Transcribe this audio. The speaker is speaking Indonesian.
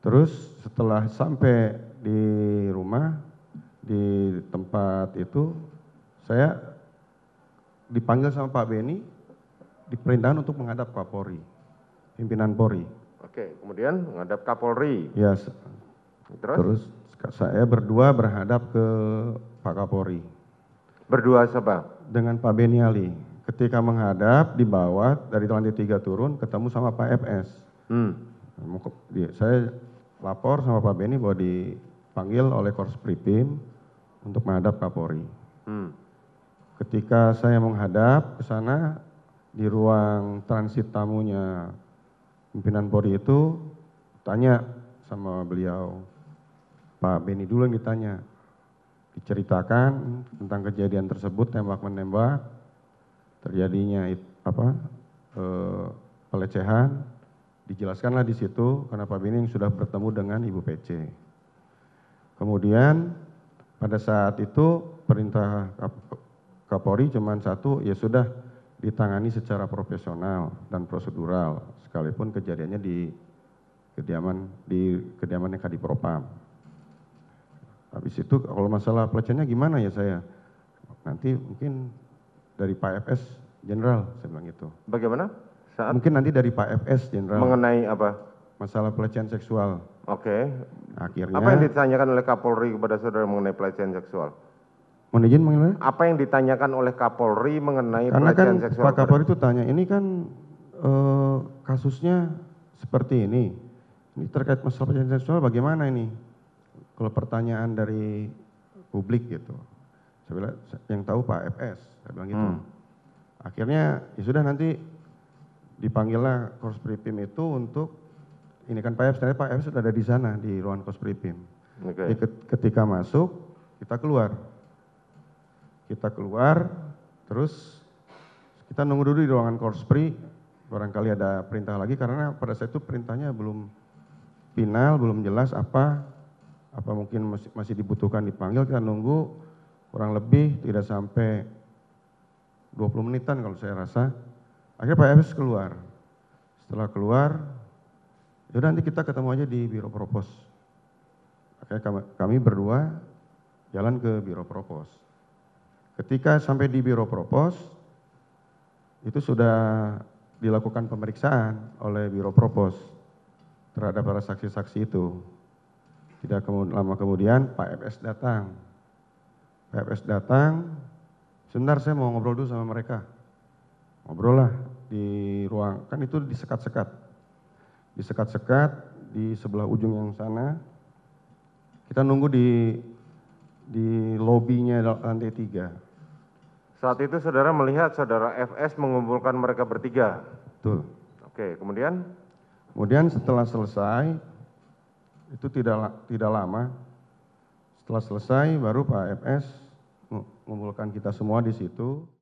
terus setelah sampai di rumah di tempat itu saya dipanggil sama pak Beni diperintahkan untuk menghadap kapolri pimpinan polri oke kemudian menghadap kapolri ya terus? terus saya berdua berhadap ke pak kapolri berdua siapa dengan pak Beni ali ketika menghadap di bawah dari lantai tiga turun ketemu sama pak fs hmm. Ya, saya lapor sama Pak Beni bahwa dipanggil oleh Korps Pripim untuk menghadap Kapolri. Hmm. Ketika saya menghadap ke sana di ruang transit tamunya pimpinan Polri itu tanya sama beliau Pak Beni dulu yang ditanya diceritakan tentang kejadian tersebut tembak menembak terjadinya apa e, pelecehan dijelaskanlah di situ karena Pak Bining sudah bertemu dengan Ibu PC. Kemudian pada saat itu perintah Kapolri cuma satu ya sudah ditangani secara profesional dan prosedural sekalipun kejadiannya di kediaman di kediamannya Kadipropam. Habis itu kalau masalah pelecehannya gimana ya saya? Nanti mungkin dari Pak FS Jenderal saya bilang gitu. Bagaimana? saat mungkin nanti dari Pak FS Jenderal mengenai apa masalah pelecehan seksual oke okay. akhirnya apa yang ditanyakan oleh Kapolri kepada saudara mengenai pelecehan seksual mohon izin mengenai apa yang ditanyakan oleh Kapolri mengenai karena kan pelecehan kan seksual Pak Kapolri itu tanya ini kan eh, kasusnya seperti ini ini terkait masalah pelecehan seksual bagaimana ini kalau pertanyaan dari publik gitu saya bilang yang tahu Pak FS saya bilang gitu hmm. akhirnya ya sudah nanti dipanggillah kospripim itu untuk ini kan Pak F, sebenarnya Pak F sudah ada di sana di ruangan kospripim. Okay. ketika masuk kita keluar, kita keluar, terus kita nunggu dulu di ruangan korspri barangkali ada perintah lagi karena pada saat itu perintahnya belum final, belum jelas apa apa mungkin masih, masih dibutuhkan dipanggil kita nunggu kurang lebih tidak sampai 20 menitan kalau saya rasa akhirnya Pak Efes keluar setelah keluar yaudah nanti kita ketemu aja di biro propos akhirnya kami berdua jalan ke biro propos ketika sampai di biro propos itu sudah dilakukan pemeriksaan oleh biro propos terhadap para saksi-saksi itu. Tidak lama kemudian Pak FS datang. Pak FS datang, sebentar saya mau ngobrol dulu sama mereka. Ngobrol lah di ruang kan itu disekat-sekat disekat-sekat di sebelah ujung yang sana kita nunggu di di lobinya lantai tiga saat itu saudara melihat saudara FS mengumpulkan mereka bertiga betul oke kemudian kemudian setelah selesai itu tidak tidak lama setelah selesai baru Pak FS mengumpulkan kita semua di situ